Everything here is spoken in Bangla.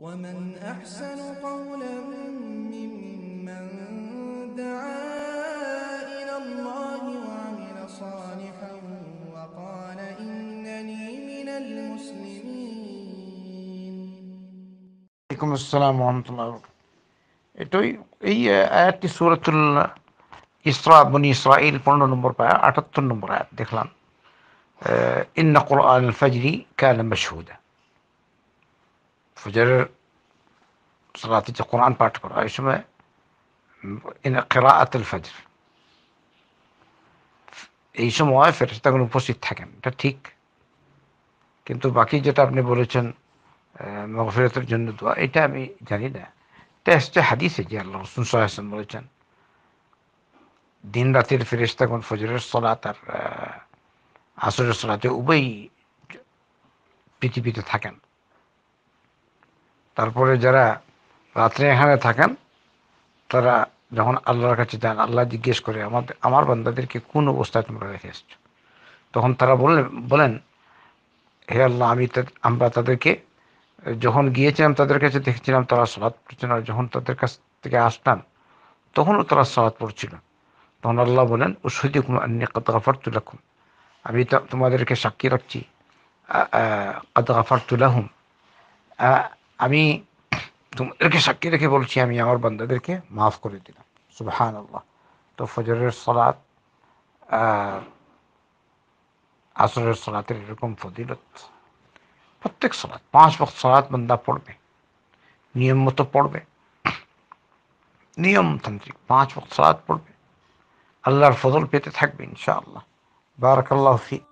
ومن أحسن قولا ممن دعا إلى الله وعمل صالحا وقال إنني من المسلمين عليكم السلام ورحمة الله وبركاته أي آيات سورة الإسراء بني إسرائيل فرنو نمبر بها أتت النمبر دخلان آه، إن قرآن الفجر كان مشهوداً ফজরের সালাতে যে কোরআন পাঠ করা এই সময় কেরা আতুল ফজর এই সময় ফেরেস্তাগুলো উপস্থিত থাকেন এটা ঠিক কিন্তু বাকি যেটা আপনি বলেছেন মগফিরতের জন্য দোয়া এটা আমি জানি না এটা এসছে হাদিসে যে আল্লাহ রসুন সাহায্য বলেছেন দিন রাতের ফেরেস্তাগুন ফজরের সলাত আর আসরের সলাতে উভয়ই পৃথিবীতে থাকেন তারপরে যারা রাত্রে এখানে থাকেন তারা যখন আল্লাহর কাছে যান আল্লাহ জিজ্ঞেস করে আমাদের আমার বান্দাদেরকে কোন অবস্থায় তোমরা রেখে এসছ তখন তারা বললেন বলেন হে আল্লাহ আমি আমরা তাদেরকে যখন গিয়েছিলাম তাদের কাছে দেখেছিলাম তারা সলাৎ পড়ছিল আর যখন তাদের কাছ থেকে আসতাম তখনও তারা সলাৎ পড়ছিল তখন আল্লাহ বলেন ও কোনো অন্য সৈদি তুলে তুলাকুম আমি তোমাদেরকে সাক্ষী রাখছি কাদাফার তুলাহুম আমি তোমাদেরকে সাক্ষী রেখে বলছি আমি আমার বান্দাদেরকে মাফ করে দিলাম সুবহান আল্লাহ তো ফজরের সলাৎ আসরের সলাতের এরকম ফজিলত প্রত্যেক সলাৎ পাঁচ বক্স সলাৎ বান্দা পড়বে নিয়ম মতো পড়বে নিয়মতান্ত্রিক পাঁচ বক্স সলাৎ পড়বে আল্লাহর ফজল পেতে থাকবে ইনশাআল্লাহ বারাকাল্লাহ ফিক